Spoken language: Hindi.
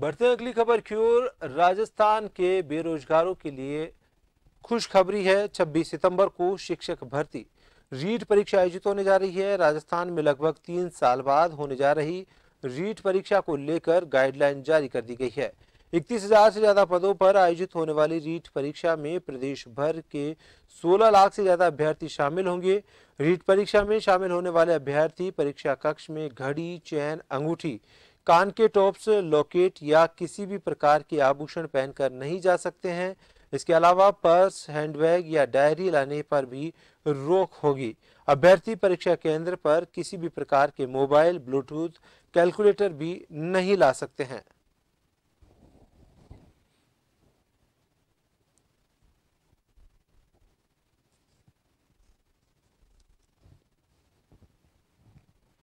बढ़ते हैं अगली खबर की ओर राजस्थान के बेरोजगारों के लिए खुशखबरी है 26 सितंबर को शिक्षक भर्ती रीट परीक्षा आयोजित होने जा रही है राजस्थान में लगभग तीन साल बाद होने जा रही रीट परीक्षा को लेकर गाइडलाइन जारी कर दी गई है इकतीस हजार से ज्यादा पदों पर आयोजित होने वाली रीट परीक्षा में प्रदेश भर के 16 लाख से ज्यादा अभ्यर्थी शामिल होंगे रीट परीक्षा में शामिल होने वाले अभ्यर्थी परीक्षा कक्ष में घड़ी चैन अंगूठी कान के टॉप्स लॉकेट या किसी भी प्रकार के आभूषण पहनकर नहीं जा सकते हैं इसके अलावा पर्स हैंडबैग या डायरी लाने पर भी रोक होगी अभ्यर्थी परीक्षा केंद्र पर किसी भी प्रकार के मोबाइल ब्लूटूथ कैलकुलेटर भी नहीं ला सकते हैं